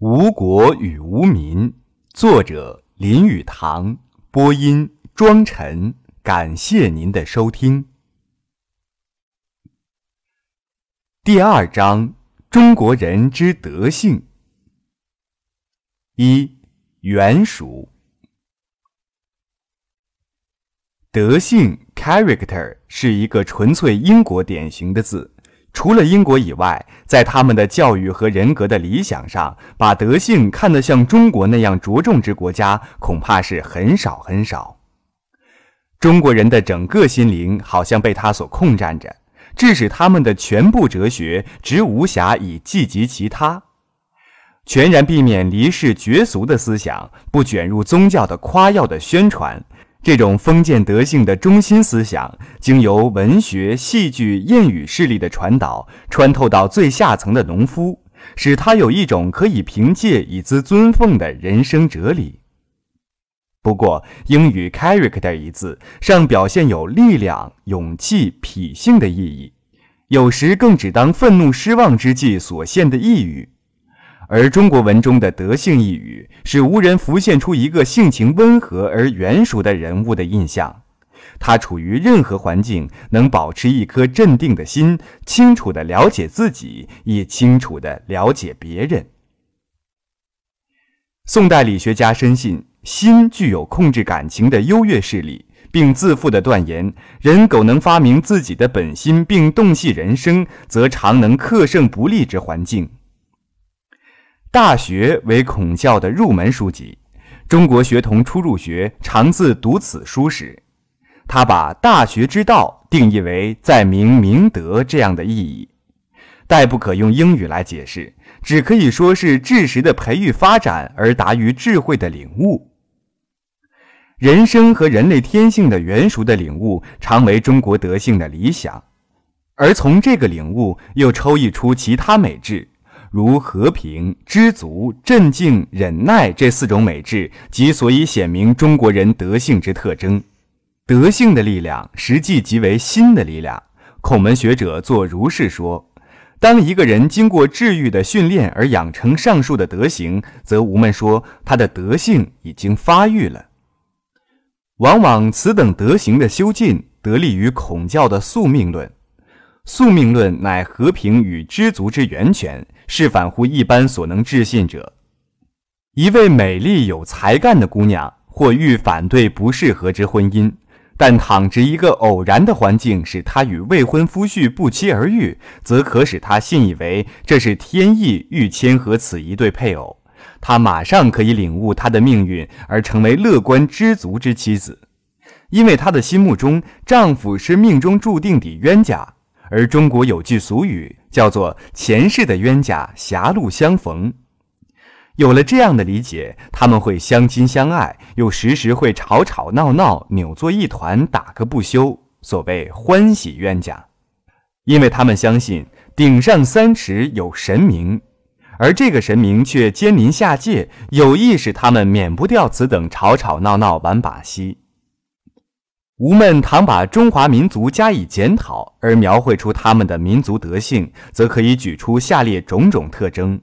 无国与无民，作者林语堂，播音庄晨，感谢您的收听。第二章：中国人之德性。一、原属德性 （character） 是一个纯粹英国典型的字。除了英国以外，在他们的教育和人格的理想上，把德性看得像中国那样着重之国家，恐怕是很少很少。中国人的整个心灵好像被他所控占着，致使他们的全部哲学，只无暇以记及其他，全然避免离世绝俗的思想，不卷入宗教的夸耀的宣传。这种封建德性的中心思想，经由文学、戏剧、谚语势力的传导，穿透到最下层的农夫，使他有一种可以凭借以资尊奉的人生哲理。不过，英语 “character” 一字尚表现有力量、勇气、脾性的意义，有时更只当愤怒、失望之际所现的抑郁。而中国文中的“德性”一语，使无人浮现出一个性情温和而圆熟的人物的印象。他处于任何环境，能保持一颗镇定的心，清楚地了解自己，也清楚地了解别人。宋代理学家深信心具有控制感情的优越势力，并自负地断言：人苟能发明自己的本心，并洞悉人生，则常能克胜不利之环境。《大学》为孔教的入门书籍，中国学童初入学常自读此书时，他把《大学之道》定义为在明明德这样的意义。但不可用英语来解释，只可以说是知识的培育发展而达于智慧的领悟。人生和人类天性的原熟的领悟，常为中国德性的理想，而从这个领悟又抽绎出其他美智，如和平、知足、镇静、忍耐这四种美智，即所以显明中国人德性之特征。德性的力量，实际即为心的力量。孔门学者作如是说：当一个人经过治愈的训练而养成上述的德行，则吾们说他的德性已经发育了。往往此等德行的修进，得利于孔教的宿命论。宿命论乃和平与知足之源泉，是反乎一般所能置信者。一位美丽有才干的姑娘，或欲反对不适合之婚姻，但倘值一个偶然的环境使她与未婚夫婿不期而遇，则可使她信以为这是天意欲签合此一对配偶。她马上可以领悟她的命运而成为乐观知足之妻子，因为她的心目中丈夫是命中注定的冤家。而中国有句俗语叫做“前世的冤家，狭路相逢”。有了这样的理解，他们会相亲相爱，又时时会吵吵闹闹，扭作一团，打个不休。所谓“欢喜冤家”，因为他们相信顶上三尺有神明，而这个神明却监临下界，有意使他们免不掉此等吵吵闹闹、玩把戏。吾们倘把中华民族加以检讨，而描绘出他们的民族德性，则可以举出下列种种特征：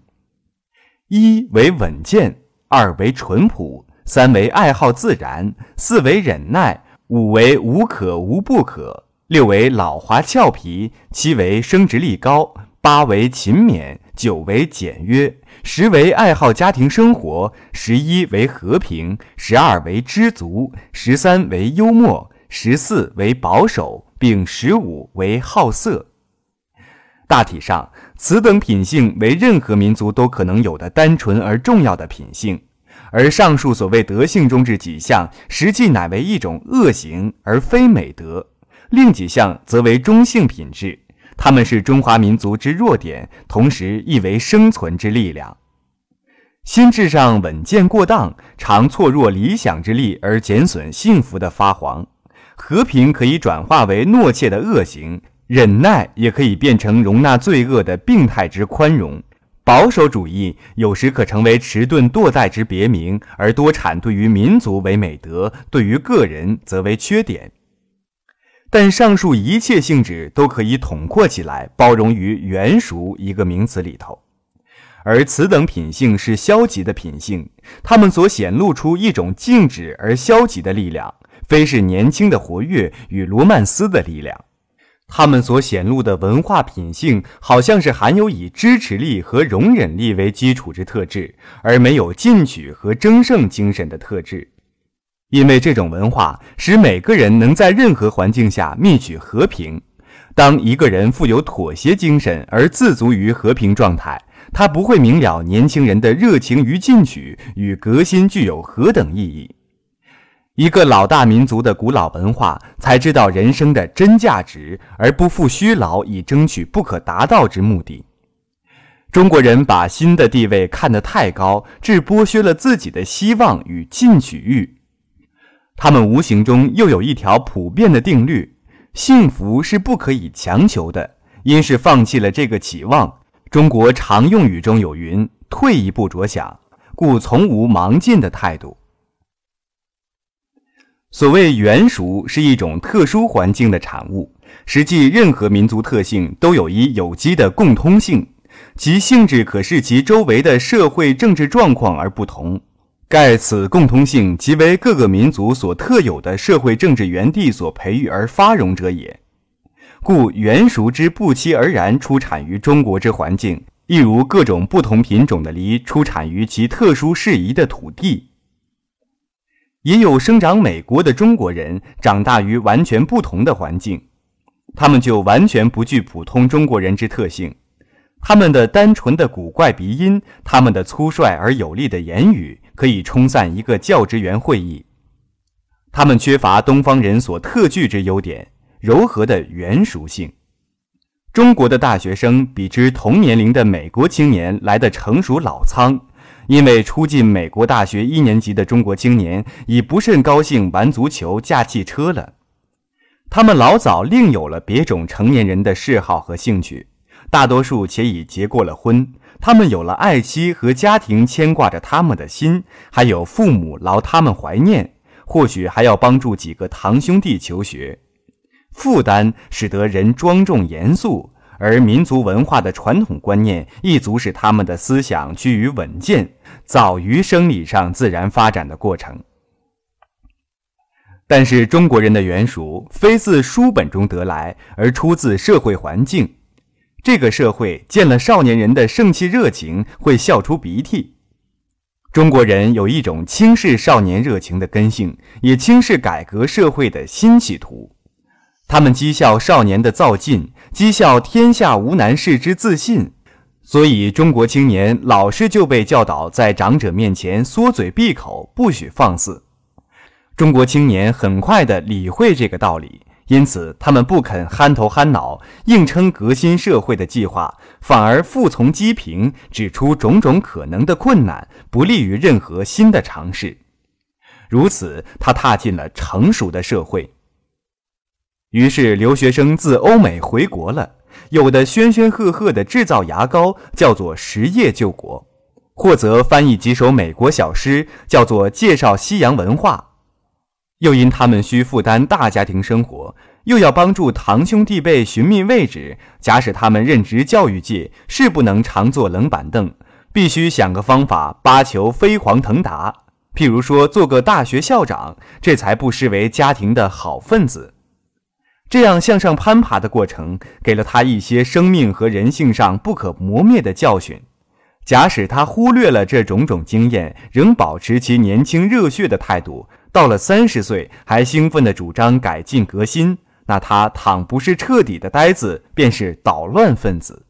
一为稳健，二为淳朴，三为爱好自然，四为忍耐，五为无可无不可，六为老滑俏皮，七为生殖力高，八为勤勉，九为简约，十为爱好家庭生活，十一为和平，十二为知足，十三为幽默。十四为保守，并十五为好色。大体上，此等品性为任何民族都可能有的单纯而重要的品性。而上述所谓德性中之几项，实际乃为一种恶行而非美德；另几项则为中性品质，它们是中华民族之弱点，同时亦为生存之力量。心智上稳健过当，常挫弱理想之力而减损幸福的发黄。和平可以转化为懦怯的恶行，忍耐也可以变成容纳罪恶的病态之宽容。保守主义有时可成为迟钝堕怠之别名，而多产对于民族为美德，对于个人则为缺点。但上述一切性质都可以统括起来，包容于“原熟”一个名词里头。而此等品性是消极的品性，它们所显露出一种静止而消极的力量。非是年轻的活跃与罗曼斯的力量，他们所显露的文化品性，好像是含有以支持力和容忍力为基础之特质，而没有进取和争胜精神的特质。因为这种文化使每个人能在任何环境下觅取和平。当一个人富有妥协精神而自足于和平状态，他不会明了年轻人的热情与进取与革新具有何等意义。一个老大民族的古老文化，才知道人生的真价值，而不负虚劳以争取不可达到之目的。中国人把新的地位看得太高，致剥削了自己的希望与进取欲。他们无形中又有一条普遍的定律：幸福是不可以强求的，因是放弃了这个期望。中国常用语中有云：“退一步着想”，故从无盲进的态度。所谓原熟是一种特殊环境的产物，实际任何民族特性都有一有机的共通性，其性质可视其周围的社会政治状况而不同。盖此共通性即为各个民族所特有的社会政治原地所培育而发荣者也，故原熟之不期而然出产于中国之环境，亦如各种不同品种的梨出产于其特殊适宜的土地。也有生长美国的中国人，长大于完全不同的环境，他们就完全不具普通中国人之特性。他们的单纯的古怪鼻音，他们的粗率而有力的言语，可以冲散一个教职员会议。他们缺乏东方人所特具之优点——柔和的圆熟性。中国的大学生比之同年龄的美国青年来的成熟老苍。因为初进美国大学一年级的中国青年已不甚高兴玩足球、驾汽车了，他们老早另有了别种成年人的嗜好和兴趣，大多数且已结过了婚，他们有了爱妻和家庭牵挂着他们的心，还有父母劳他们怀念，或许还要帮助几个堂兄弟求学，负担使得人庄重严肃。而民族文化的传统观念，亦足使他们的思想趋于稳健，早于生理上自然发展的过程。但是，中国人的原属非自书本中得来，而出自社会环境。这个社会见了少年人的盛气热情，会笑出鼻涕。中国人有一种轻视少年热情的根性，也轻视改革社会的新企图。他们讥笑少年的躁进，讥笑天下无难事之自信，所以中国青年老是就被教导在长者面前缩嘴闭口，不许放肆。中国青年很快的理会这个道理，因此他们不肯憨头憨脑硬撑革新社会的计划，反而服从积评，指出种种可能的困难，不利于任何新的尝试。如此，他踏进了成熟的社会。于是留学生自欧美回国了，有的喧喧赫赫地制造牙膏，叫做实业救国；或则翻译几首美国小诗，叫做介绍西洋文化。又因他们需负担大家庭生活，又要帮助堂兄弟辈寻觅位置，假使他们任职教育界，是不能常坐冷板凳，必须想个方法，巴求飞黄腾达。譬如说做个大学校长，这才不失为家庭的好分子。这样向上攀爬的过程，给了他一些生命和人性上不可磨灭的教训。假使他忽略了这种种经验，仍保持其年轻热血的态度，到了三十岁还兴奋地主张改进革新，那他倘不是彻底的呆子，便是捣乱分子。